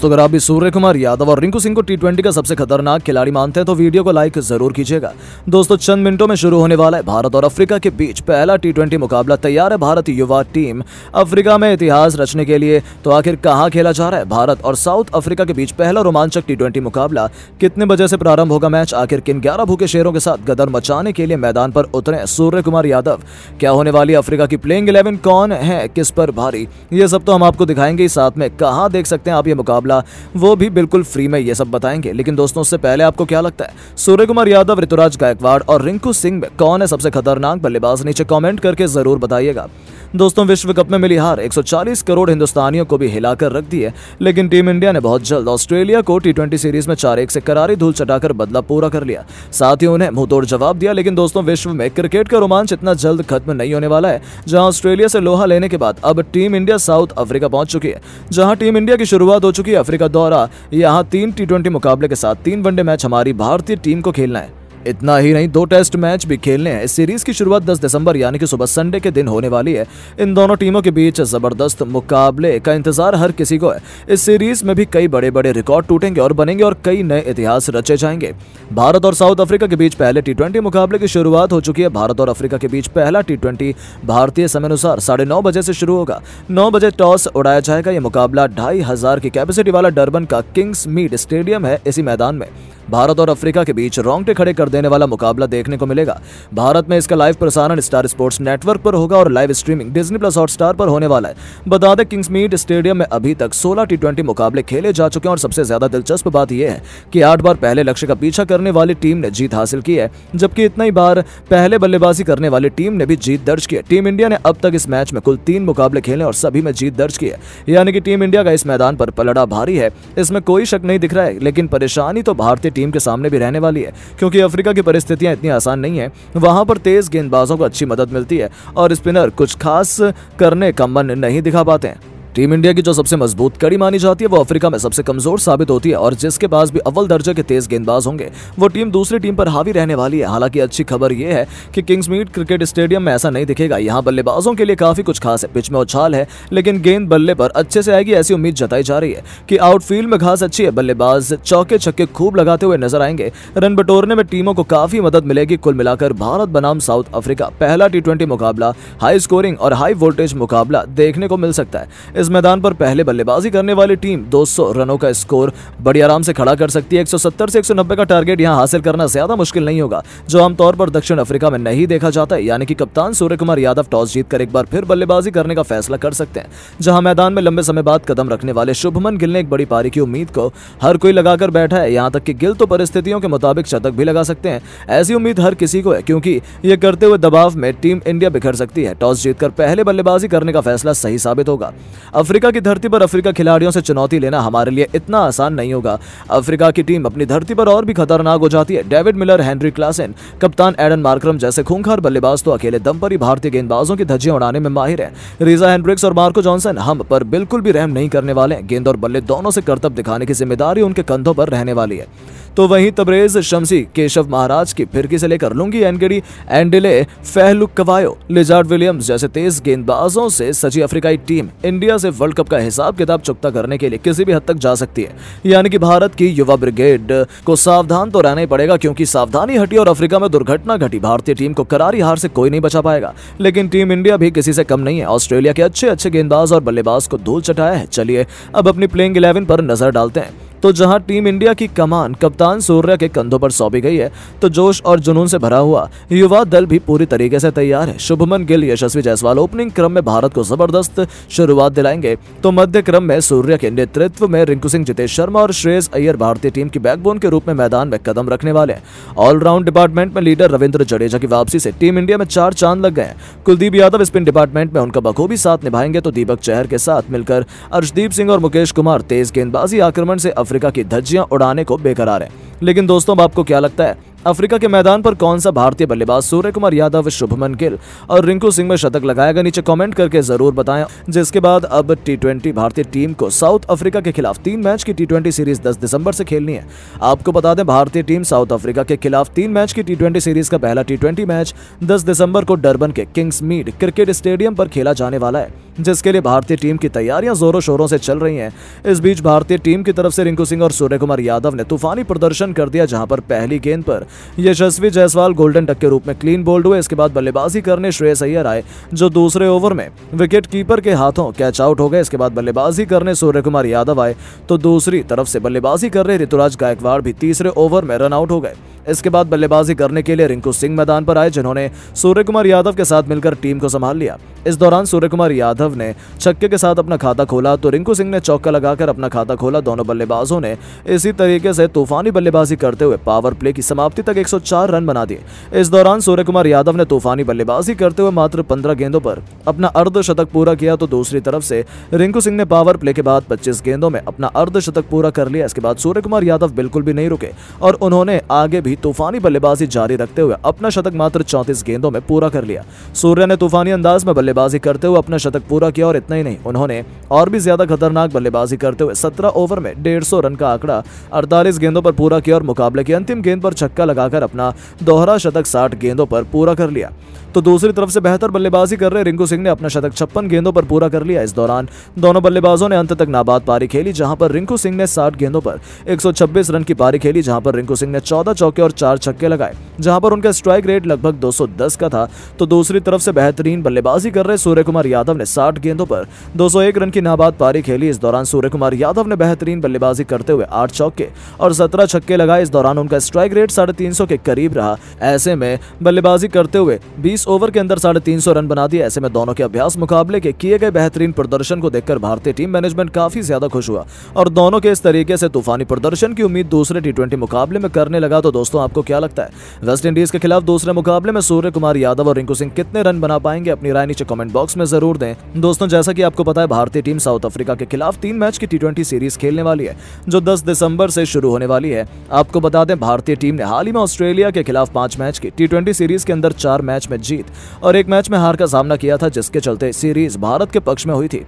दोस्तों अगर आप भी सूर्य कुमार यादव और रिंकू सिंह को टी का सबसे खतरनाक खिलाड़ी मानते हैं तो वीडियो को लाइक जरूर कीजिएगा दोस्तों चंद मिनटों में शुरू होने वाला है भारत और अफ्रीका के बीच पहला टी मुकाबला तैयार है भारत युवा टीम अफ्रीका में इतिहास रचने के लिए तो आखिर कहाँ खेला जा रहा है भारत और साउथ अफ्रीका के बीच पहला रोमांचक टी मुकाबला कितने बजे से प्रारंभ होगा मैच आखिर किन ग्यारह भूखे शेरों के साथ गदर मचाने के लिए मैदान पर उतरे सूर्य कुमार यादव क्या होने वाली अफ्रीका की प्लेइंग इलेवन कौन है किस पर भारी ये सब तो हम आपको दिखाएंगे साथ में कहा देख सकते हैं आप ये मुकाबला मुकाबला वो भी बिल्कुल फ्री में ये सब बताएंगे लेकिन दोस्तों उससे पहले आपको क्या लगता है सूर्य कुमार यादव ऋतुराज गायकवाड़ और रिंकू सिंह में कौन है सबसे खतरनाक बल्लेबाज नीचे कॉमेंट करके जरूर बताइएगा दोस्तों विश्व कप में मिली हार 140 करोड़ हिंदुस्तानियों को भी हिलाकर रख दी है लेकिन टीम इंडिया ने बहुत जल्द ऑस्ट्रेलिया को टी सीरीज में चार एक से करारी धूल चटाकर बदला पूरा कर लिया साथ ही उन्हें मुंहतोड़ जवाब दिया लेकिन दोस्तों विश्व में क्रिकेट का रोमांच इतना जल्द खत्म नहीं होने वाला है जहां ऑस्ट्रेलिया से लोहा लेने के बाद अब टीम इंडिया साउथ अफ्रीका पहुंच चुकी है जहां टीम इंडिया की शुरुआत हो चुकी है अफ्रीका दौरा यहाँ तीन टी मुकाबले के साथ तीन वनडे मैच हमारी भारतीय टीम को खेलना है इतना ही नहीं दो टेस्ट मैच भी खेलने हैं इस सीरीज की शुरुआत 10 दिसंबर यानी कि सुबह संडे के दिन होने वाली है इन दोनों टीमों के बीच जबरदस्त मुकाबले का इंतजार हर किसी को है इस सीरीज में भी कई बड़े बड़े रिकॉर्ड टूटेंगे और बनेंगे और कई नए इतिहास रचे जाएंगे भारत और साउथ अफ्रीका के बीच पहले टी मुकाबले की शुरुआत हो चुकी है भारत और अफ्रीका के बीच पहला टी भारतीय समय अनुसार साढ़े बजे से शुरू होगा नौ बजे टॉस उड़ाया जाएगा यह मुकाबला ढाई की कैपेसिटी वाला डर्बन का किंग्स मीड स्टेडियम है इसी मैदान में भारत और अफ्रीका के बीच रोंगटे खड़े कर देने वाला मुकाबला देखने को मिलेगा भारत में इसका लाइव प्रसारण स्टार स्पोर्ट्स नेटवर्क पर होगा और live streaming Disney Plus Star पर होने वाला है बता दें मीट स्टेडियम में अभी तक सोलह टी मुकाबले खेले जा चुके हैं और सबसे ज्यादा दिलचस्प बात यह है कि आठ बार पहले लक्ष्य का पीछा करने वाली टीम ने जीत हासिल की है जबकि इतना ही बार पहले बल्लेबाजी करने वाली टीम ने भी जीत दर्ज की है टीम इंडिया ने अब तक इस मैच में कुल तीन मुकाबले खेले और सभी में जीत दर्ज की है यानी कि टीम इंडिया का इस मैदान पर पलड़ा भारी है इसमें कोई शक नहीं दिख रहा है लेकिन परेशानी तो भारतीय टीम के सामने भी रहने वाली है क्योंकि अफ्रीका की परिस्थितियां इतनी आसान नहीं है वहां पर तेज गेंदबाजों को अच्छी मदद मिलती है और स्पिनर कुछ खास करने का मन नहीं दिखा पाते हैं टीम इंडिया की जो सबसे मजबूत कड़ी मानी जाती है वो अफ्रीका में सबसे कमजोर साबित होती है और जिसके पास भी अव्वल दर्जे के तेज गेंदबाज होंगे वो टीम दूसरी टीम पर हावी रहने वाली है हालांकि अच्छी खबर यह है कि किंग्समीट क्रिकेट स्टेडियम में ऐसा नहीं दिखेगा यहाँ बल्लेबाजों के लिए काफी कुछ खास है पिच में उछाल है लेकिन गेंद बल्ले पर अच्छे से आएगी ऐसी उम्मीद जताई जा रही है कि आउटफील्ड में घास अच्छी है बल्लेबाज चौके छक्के खूब लगाते हुए नजर आएंगे रन बटोरने में टीमों को काफी मदद मिलेगी कुल मिलाकर भारत बनाम साउथ अफ्रीका पहला टी मुकाबला हाई स्कोरिंग और हाई वोल्टेज मुकाबला देखने को मिल सकता है इस मैदान पर पहले बल्लेबाजी करने वाली टीम 200 रनों का स्कोर बड़ी आराम से खड़ा कर सकती है 170 से 190 का टारगेट यहां हासिल करना ज्यादा मुश्किल नहीं होगा जो आमतौर पर दक्षिण अफ्रीका में नहीं देखा जाता है यानी कि कप्तान सूर्य कुमार यादव टॉस जीतकर एक बार फिर बल्लेबाजी करने का फैसला कर सकते हैं जहां मैदान में लंबे समय बाद कदम रखने वाले शुभमन गिल ने एक बड़ी पारी की उम्मीद को हर कोई लगाकर बैठा है यहाँ तक की गिल तो परिस्थितियों के मुताबिक शतक भी लगा सकते हैं ऐसी उम्मीद हर किसी को है क्योंकि ये करते हुए दबाव में टीम इंडिया बिखर सकती है टॉस जीतकर पहले बल्लेबाजी करने का फैसला सही साबित होगा अफ्रीका की धरती पर अफ्रीका खिलाड़ियों से चुनौती लेना हमारे लिए इतना आसान नहीं होगा अफ्रीका की टीम अपनी धरती पर और भी खतरनाक हो जाती है डेविड मिलर हेनरी क्लासेन कप्तान एडन मार्क्रम जैसे खूंखार बल्लेबाज तो अकेले दम पर ही भारतीय गेंदबाजों की धज्जियां उड़ाने में माहिर है रीजा हेनड्रिक्स और मार्को जॉनसन हम पर बिल्कुल भी रहम नहीं करने वाले गेंद और बल्ले दोनों से करतब दिखाने की जिम्मेदारी उनके कंधों पर रहने वाली है तो वहीं तबरेज शमसी केशव महाराज की फिरकी से लेकर Lungi Ngidi Andile Phehlukwayo Lizaad Williams जैसे तेज गेंदबाजों से सजी अफ्रीकाई टीम इंडिया से वर्ल्ड कप का हिसाब किताब चुकता करने के लिए किसी भी हद तक जा सकती है यानी कि भारत की युवा ब्रिगेड को सावधान तो रहना ही पड़ेगा क्योंकि सावधानी हटी और अफ्रीका में दुर्घटना घटी भारतीय टीम को करारी हार से कोई नहीं बचा पाएगा लेकिन टीम इंडिया भी किसी से कम नहीं है ऑस्ट्रेलिया के अच्छे अच्छे गेंदबाज और बल्लेबाज को धूल चटाया है चलिए अब अपनी प्लेइंग इलेवन पर नजर डालते हैं तो जहां टीम इंडिया की कमान कप्तान सूर्य के कंधों पर सौंपी गई है तो जोश और जुनून से भरा हुआ युवा दल भी पूरी तरीके से तैयार है शुभमन गिल यशस्वी जायसवाल ओपनिंग क्रम में भारत को जबरदस्त शुरुआत दिलाएंगे तो मध्य क्रम में सूर्य के नेतृत्व में रिंकू सिंह जितेश शर्मा और श्रेयस अय्यर भारतीय टीम की बैकबोन के रूप में मैदान में कदम रखने वाले हैं ऑलराउंड डिपार्टमेंट में लीडर रविंद्र जडेजा की वापसी से टीम इंडिया में चार चांद लग गए कुलदीप यादव स्पिन डिपार्टमेंट में उनका बखूबी साथ निभाएंगे तो दीपक चहर के साथ मिलकर अर्शदीप सिंह और मुकेश कुमार तेज गेंदबाजी आक्रमण से अफ्रीका की धज्जियां उड़ाने को बेकरार है लेकिन दोस्तों अब आपको क्या लगता है अफ्रीका के मैदान पर कौन सा भारतीय बल्लेबाज सूर्य कुमार यादव शुभमन गिल और रिंकू सिंह में शतक लगाएगा नीचे कमेंट करके जरूर बताएं जिसके बाद अब टी भारतीय टीम को साउथ अफ्रीका के खिलाफ तीन मैच की टी सीरीज 10 दिसंबर से खेलनी है आपको बता दें भारतीय टीम साउथ अफ्रीका के खिलाफ तीन मैच की टी सीरीज का पहला टी मैच दस दिसंबर को डरबन के किंग्स मीड क्रिकेट स्टेडियम पर खेला जाने वाला है जिसके लिए भारतीय टीम की तैयारियां जोरों शोरों से चल रही हैं इस बीच भारतीय टीम की तरफ से रिंकू सिंह और सूर्य कुमार यादव ने तूफानी प्रदर्शन कर दिया जहां पर पहली गेंद पर यशस्वी जायसवाल गोल्डन टक के रूप में क्लीन बोल्ड हुए इसके बाद बल्लेबाजी करने श्रेयस अय्यर आए जो दूसरे ओवर में विकेट कीपर के हाथों कैच आउट हो गए इसके बाद बल्लेबाजी करने सूर्य कुमार यादव आए तो दूसरी तरफ से बल्लेबाजी कर रहे ऋतुराज गायकवाड़ भी तीसरे ओवर में रन आउट हो गए इसके बाद बल्लेबाजी करने के लिए रिंकू सिंह मैदान पर आए जिन्होंने सूर्य कुमार यादव के साथ मिलकर टीम को संभाल लिया इस दौरान सूर्य कुमार यादव ने छक्के के साथ अपना खाता खोला तो रिंकू सिंह ने चौका लगाकर अपना खाता खोला दोनों बल्लेबाजों ने इसी तरीके से तूफानी बल्लेबाजी करते हुए पावर प्ले की समाप्ति तक एक रन बना दिए इस दौरान सूर्य कुमार यादव ने तूफानी बल्लेबाजी करते हुए मात्र पंद्रह गेंदों पर अपना अर्धशतक पूरा किया तो दूसरी तरफ से रिंकू सिंह ने पावर प्ले के बाद पच्चीस गेंदों में अपना अर्धशतक पूरा कर लिया इसके बाद सूर्य कुमार यादव बिल्कुल भी नहीं रुके और उन्होंने आगे भी तूफानी बल्लेबाजी जारी रखते हुए अपना शतक मात्र चौंतीस गेंदों में पूरा कर लिया सूर्य ने तूफानी अंदाज में बल्लेबाजी करते हुए अपना शतक पूरा किया और इतना ही नहीं उन्होंने और भी ज्यादा खतरनाक बल्लेबाजी करते हुए सत्रह ओवर में डेढ़ रन का आंकड़ा अड़तालीस गेंदों पर पूरा किया और मुकाबले की अंतिम गेंद पर छक्का लगाकर अपना दोहरा शतक साठ गेंदों पर पूरा कर लिया तो दूसरी तरफ से बेहतर बल्लेबाजी कर रहे रिंकू सिंह ने अपना शतक छप्पन गेंदों पर पूरा कर लिया इस दौरान दोनों बल्लेबाजों ने अंत तक नाबाद पारी खेली जहां पर रिंकू सिंह ने साठ गेंदों पर एक रन की पारी खेली जहां पर रिंकू सिंह ने चौदह चौके और चार छक्के लगाए जहां पर उनका स्ट्राइक रेट लगभग दो का था तो दूसरी तरफ से बेहतरीन बल्लेबाजी कर रहे सूर्य कुमार यादव ने साठ गेंदों पर दो रन की नाबाद पारी खेली इस दौरान सूर्य कुमार यादव ने बेहतरीन बल्लेबाजी करते हुए आठ चौके और सत्रह छक्के लगाए इस दौरान उनका स्ट्राइक रेट साढ़े के करीब रहा ऐसे में बल्लेबाजी करते हुए बीस इक्कीस ओवर के अंदर साढ़े तीन सौ रन बना दिए ऐसे में दोनों के अभ्यास मुकाबले के किए गए बेहतरीन प्रदर्शन को देखकर भारतीय टीम मैनेजमेंट काफी ज्यादा खुश हुआ और दोनों के इस तरीके से तूफानी प्रदर्शन की उम्मीद दूसरे टी मुकाबले में करने लगा तो दोस्तों आपको क्या लगता है वेस्ट इंडीज के खिलाफ दूसरे मुकाबले में सूर्य कुमार यादव और रिंकू सिंह कितने रन बना पाएंगे अपनी राय नीचे कॉमेंट बॉक्स में जरूर दें दोस्तों जैसा की आपको पता है भारतीय टीम साउथ अफ्रीका के खिलाफ तीन मैच की टी सीरीज खेलने वाली है जो दस दिसंबर से शुरू होने वाली है आपको बता दें भारतीय टीम ने हाल ही में ऑस्ट्रेलिया के खिलाफ पांच मैच की टी सीरीज के अंदर चार मैच में जीत और एक मैच में हार का सामना किया था जिसके चलते सीरीज भारत के पक्ष में हुई थी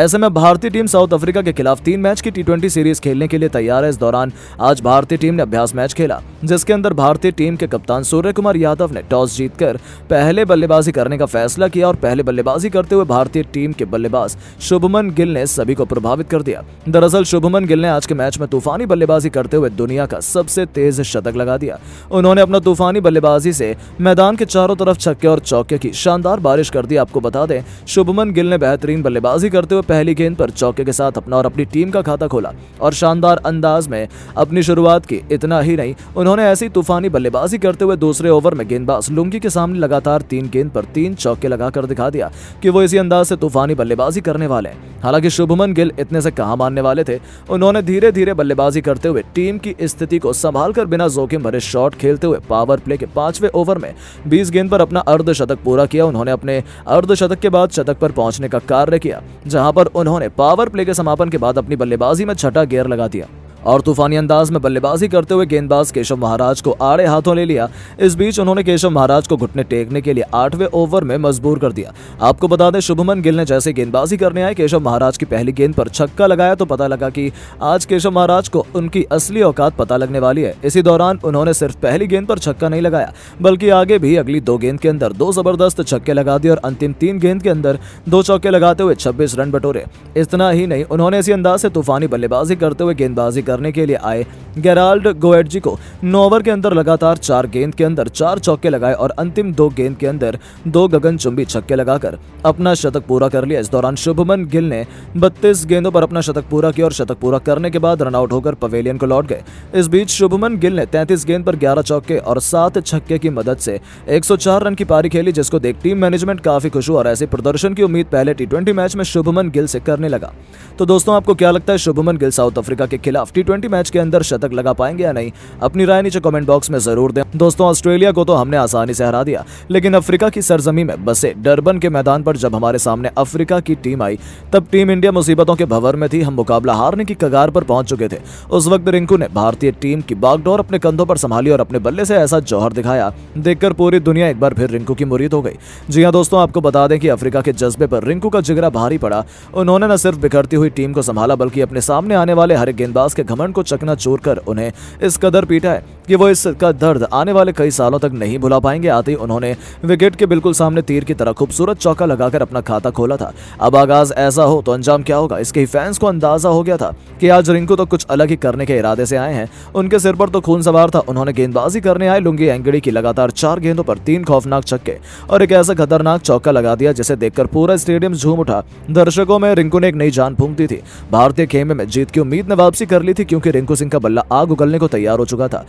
ऐसे में भारतीय टीम साउथ अफ्रीका के खिलाफ तीन मैच की टी सीरीज खेलने के लिए तैयार है इस दौरान आज भारतीय टीम ने अभ्यास मैच खेला जिसके अंदर भारतीय टीम के कप्तान सूर्य कुमार यादव ने टॉस जीतकर पहले बल्लेबाजी करने का फैसला किया और पहले बल्लेबाजी करते हुए भारतीय टीम के बल्लेबाज शुभमन गिल ने सभी को प्रभावित कर दिया दरअसल शुभमन गिल ने आज के मैच में तूफानी बल्लेबाजी करते हुए दुनिया का सबसे तेज शतक लगा दिया उन्होंने अपना तूफानी बल्लेबाजी से मैदान के चारों तरफ छक्के और चौके की शानदार बारिश कर दी आपको बता दें शुभमन गिल ने बेहतरीन बल्लेबाजी करते हुए पहली गेंद पर चौके के साथ अपना और अपनी टीम का खाता खोला और शानदार अंदाज में अपनी शुरुआत की इतना ही नहीं उन्होंने ऐसी तूफानी बल्लेबाजी करते हुए दूसरे ओवर में गेंदबाज लुंगी के सामने लगातार तीन गेंद पर तीन चौके लगाकर दिखा दिया कि वो इसी अंदाज से तूफानी बल्लेबाजी करने वाले हैं हालांकि शुभमन गिल इतने से कहा मानने वाले थे उन्होंने धीरे धीरे बल्लेबाजी करते हुए टीम की स्थिति को संभाल कर बिना जोखिम भरे शॉट खेलते हुए पावर प्ले के पांचवें ओवर में 20 गेंद पर अपना अर्धशतक पूरा किया उन्होंने अपने अर्धशतक के बाद शतक पर पहुंचने का कार्य किया जहां जहां पर उन्होंने पावर प्ले के समापन के बाद अपनी बल्लेबाजी में छठा गेयर लगा दिया और तूफानी अंदाज में बल्लेबाजी करते हुए गेंदबाज केशव महाराज को आड़े हाथों ले लिया इस बीच उन्होंने केशव महाराज को घुटने टेकने के लिए आठवें ओवर में मजबूर कर दिया आपको बता दें शुभमन गिल ने जैसे गेंदबाजी करने आए केशव महाराज की पहली गेंद पर छक्का लगाया तो पता लगा कि आज केशव महाराज को उनकी असली औकात पता लगने वाली है इसी दौरान उन्होंने सिर्फ पहली गेंद पर छक्का नहीं लगाया बल्कि आगे भी अगली दो गेंद के अंदर दो जबरदस्त छक्के लगा दिए और अंतिम तीन गेंद के अंदर दो चौके लगाते हुए छब्बीस रन बटोरे इतना ही नहीं उन्होंने इसी अंदाज से तूफानी बल्लेबाजी करते हुए गेंदबाजी करने के लिए आए गैराल्ड गोएडजी को नौ ओवर के अंदर लगातार चार गेंद के अंदर चार चौके लगाए और अंतिम दो गेंद के अंदर दो गगनचुंबी छक्के लगाकर अपना शतक पूरा कर लिया इस दौरान शुभमन गिल ने बत्तीस गेंदों पर अपना शतक पूरा किया और शतक पूरा करने के बाद रनआउट होकर पवेलियन को लौट गए इस बीच शुभमन गिल ने तैंतीस गेंद पर ग्यारह चौके और सात छक्के की मदद से एक रन की पारी खेली जिसको देख टीम मैनेजमेंट काफी खुश हुआ और ऐसे प्रदर्शन की उम्मीद पहले टी मैच में शुभमन गिल से करने लगा तो दोस्तों आपको क्या लगता है शुभमन गिल साउथ अफ्रीका के खिलाफ टी टी मैच के अंदर शतक लगा पाएंगे या नहीं अपनी राय नीचे कमेंट बॉक्स में जरूर दें दोस्तों ऑस्ट्रेलिया को तो हमने आसानी से हरा दिया लेकिन अफ्रीका की सरजमी में बसे डरबन के मैदान पर जब हमारे सामने अफ्रीका की टीम आई तब टीम इंडिया मुसीबतों के भवर में थी हम मुकाबला हारने की कगार पर पहुंच चुके थे उस वक्त रिंकू ने भारतीय टीम की बागडोर अपने कंधों पर संभाली और अपने बल्ले से ऐसा जौहर दिखाया देखकर पूरी दुनिया एक बार फिर रिंकू की मुरीद हो गई जी हाँ दोस्तों आपको बता दें कि अफ्रीका के जज्बे पर रिंकू का जिगरा भारी पड़ा उन्होंने न सिर्फ बिखरती हुई टीम को संभाला बल्कि अपने सामने आने वाले हर गेंदबाज के घमंड को चकना चोर कर उन्हें इस कदर पीटा है कि वो इसका दर्द आने वाले कई सालों तक नहीं भुला पाएंगे आते ही उन्होंने विकेट के बिल्कुल सामने तीर की तरह खूबसूरत चौका लगाकर अपना खाता खोला था अब आगाज ऐसा हो तो अंजाम क्या होगा इसके फैंस को अंदाजा हो गया था कि आज रिंकू तो कुछ अलग ही करने के इरादे से आए हैं उनके सिर पर तो खून सवार था उन्होंने गेंदबाजी करने आए लुंगी एंगड़ी की लगातार चार गेंदों पर तीन खौफनाक छक्के और एक ऐसा खतरनाक चौका लगा दिया जिसे देखकर पूरा स्टेडियम झूम उठा दर्शकों में रिंकू ने एक नई जान फूंक दी थी भारतीय खेमे में जीत की उम्मीद ने वापसी कर ली थी क्योंकि रिंकू सिंह का बल्ला आग उगलने को तैयार हो चुका था